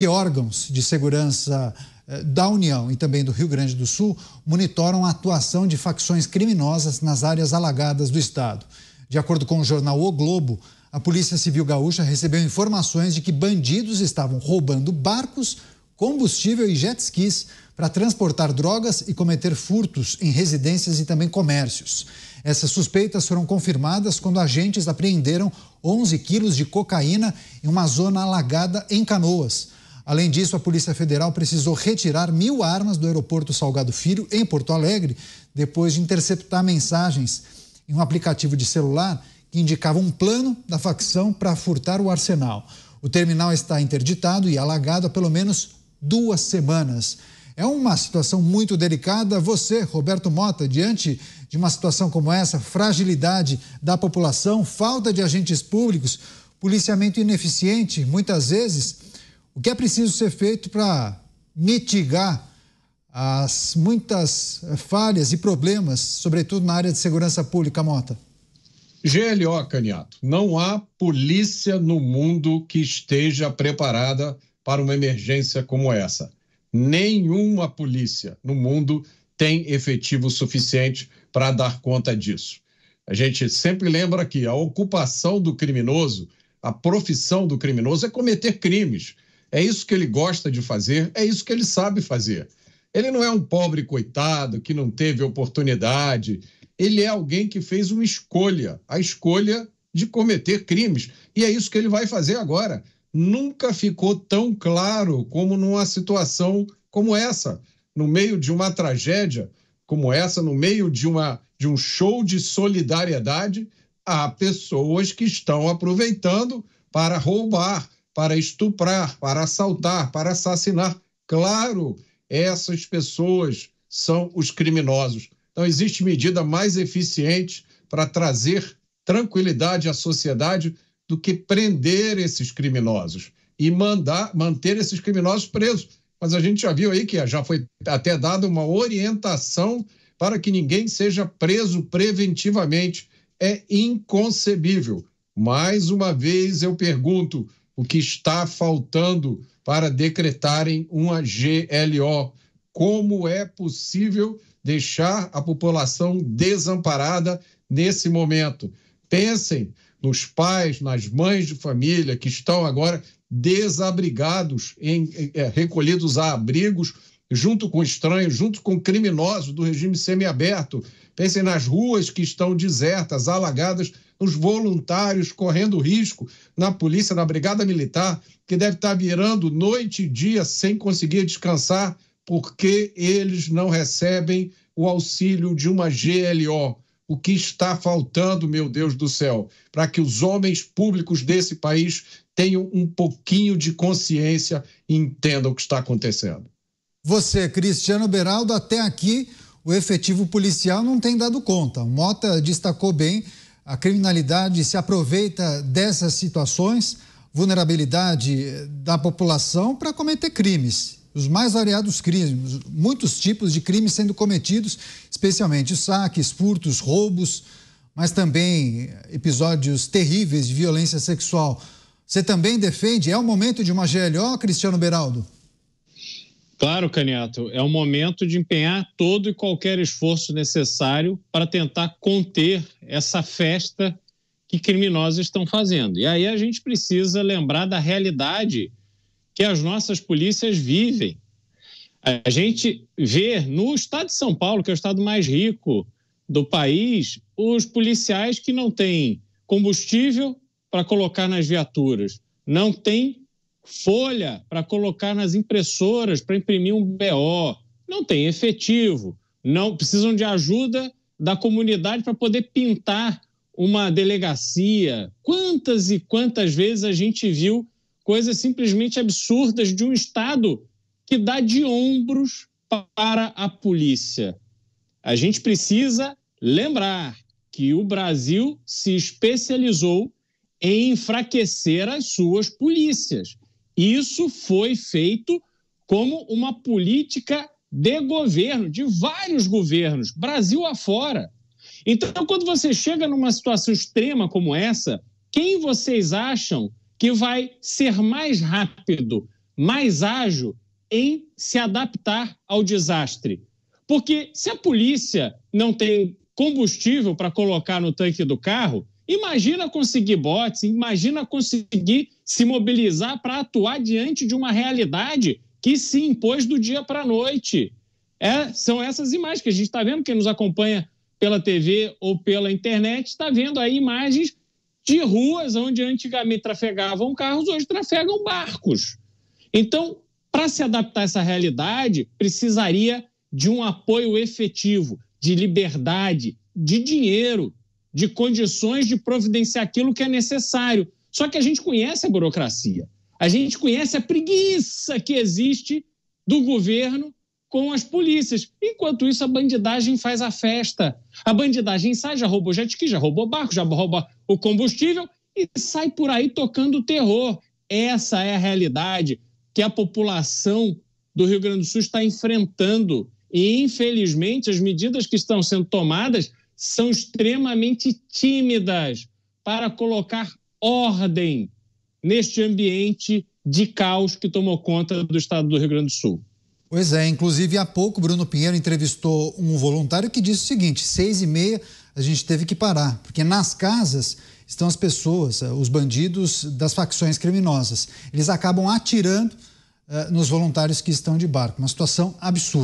E órgãos de segurança eh, da União e também do Rio Grande do Sul monitoram a atuação de facções criminosas nas áreas alagadas do estado. De acordo com o jornal O Globo, a Polícia Civil Gaúcha recebeu informações de que bandidos estavam roubando barcos, combustível e jet skis para transportar drogas e cometer furtos em residências e também comércios. Essas suspeitas foram confirmadas quando agentes apreenderam 11 quilos de cocaína em uma zona alagada em Canoas. Além disso, a Polícia Federal precisou retirar mil armas do aeroporto Salgado Filho, em Porto Alegre, depois de interceptar mensagens em um aplicativo de celular que indicava um plano da facção para furtar o arsenal. O terminal está interditado e alagado há pelo menos duas semanas. É uma situação muito delicada. Você, Roberto Mota, diante de uma situação como essa, fragilidade da população, falta de agentes públicos, policiamento ineficiente, muitas vezes o que é preciso ser feito para mitigar as muitas eh, falhas e problemas, sobretudo na área de segurança pública, Mota? GLO, Caniato, não há polícia no mundo que esteja preparada para uma emergência como essa. Nenhuma polícia no mundo tem efetivo suficiente para dar conta disso. A gente sempre lembra que a ocupação do criminoso, a profissão do criminoso é cometer crimes é isso que ele gosta de fazer, é isso que ele sabe fazer. Ele não é um pobre coitado que não teve oportunidade. Ele é alguém que fez uma escolha, a escolha de cometer crimes. E é isso que ele vai fazer agora. Nunca ficou tão claro como numa situação como essa, no meio de uma tragédia como essa, no meio de, uma, de um show de solidariedade, há pessoas que estão aproveitando para roubar, para estuprar, para assaltar, para assassinar. Claro, essas pessoas são os criminosos. Então, existe medida mais eficiente para trazer tranquilidade à sociedade do que prender esses criminosos e mandar manter esses criminosos presos. Mas a gente já viu aí que já foi até dada uma orientação para que ninguém seja preso preventivamente. É inconcebível. Mais uma vez eu pergunto: o que está faltando para decretarem uma GLO. Como é possível deixar a população desamparada nesse momento? Pensem nos pais, nas mães de família que estão agora desabrigados, em, em, é, recolhidos a abrigos junto com estranhos, junto com criminosos do regime semiaberto. Pensem nas ruas que estão desertas, alagadas, nos voluntários correndo risco, na polícia, na brigada militar, que deve estar virando noite e dia sem conseguir descansar, porque eles não recebem o auxílio de uma GLO. O que está faltando, meu Deus do céu, para que os homens públicos desse país tenham um pouquinho de consciência e entendam o que está acontecendo? Você, Cristiano Beraldo, até aqui o efetivo policial não tem dado conta. Mota destacou bem, a criminalidade se aproveita dessas situações, vulnerabilidade eh, da população para cometer crimes os mais variados crimes, muitos tipos de crimes sendo cometidos, especialmente saques, furtos, roubos, mas também eh, episódios terríveis de violência sexual. Você também defende? É o momento de uma GLO, Cristiano Beraldo? Claro, Caniato, é o momento de empenhar todo e qualquer esforço necessário para tentar conter essa festa que criminosos estão fazendo. E aí a gente precisa lembrar da realidade que as nossas polícias vivem. A gente vê no estado de São Paulo, que é o estado mais rico do país, os policiais que não têm combustível para colocar nas viaturas, não têm folha para colocar nas impressoras para imprimir um BO, não tem efetivo, não precisam de ajuda da comunidade para poder pintar uma delegacia. Quantas e quantas vezes a gente viu coisas simplesmente absurdas de um Estado que dá de ombros para a polícia. A gente precisa lembrar que o Brasil se especializou em enfraquecer as suas polícias. Isso foi feito como uma política de governo, de vários governos, Brasil afora. Então, quando você chega numa situação extrema como essa, quem vocês acham que vai ser mais rápido, mais ágil em se adaptar ao desastre? Porque se a polícia não tem combustível para colocar no tanque do carro, Imagina conseguir bots, imagina conseguir se mobilizar para atuar diante de uma realidade que se impôs do dia para a noite. É, são essas imagens que a gente está vendo, quem nos acompanha pela TV ou pela internet, está vendo aí imagens de ruas onde antigamente trafegavam carros, hoje trafegam barcos. Então, para se adaptar a essa realidade, precisaria de um apoio efetivo, de liberdade, de dinheiro, de condições de providenciar aquilo que é necessário. Só que a gente conhece a burocracia, a gente conhece a preguiça que existe do governo com as polícias. Enquanto isso, a bandidagem faz a festa. A bandidagem sai, já roubou jet ski, já roubou barco, já rouba o combustível e sai por aí tocando terror. Essa é a realidade que a população do Rio Grande do Sul está enfrentando. E, infelizmente, as medidas que estão sendo tomadas são extremamente tímidas para colocar ordem neste ambiente de caos que tomou conta do estado do Rio Grande do Sul. Pois é, inclusive há pouco Bruno Pinheiro entrevistou um voluntário que disse o seguinte: seis e meia a gente teve que parar, porque nas casas estão as pessoas, eh, os bandidos das facções criminosas. Eles acabam atirando uh, nos voluntários que estão de barco. Uma situação absurda.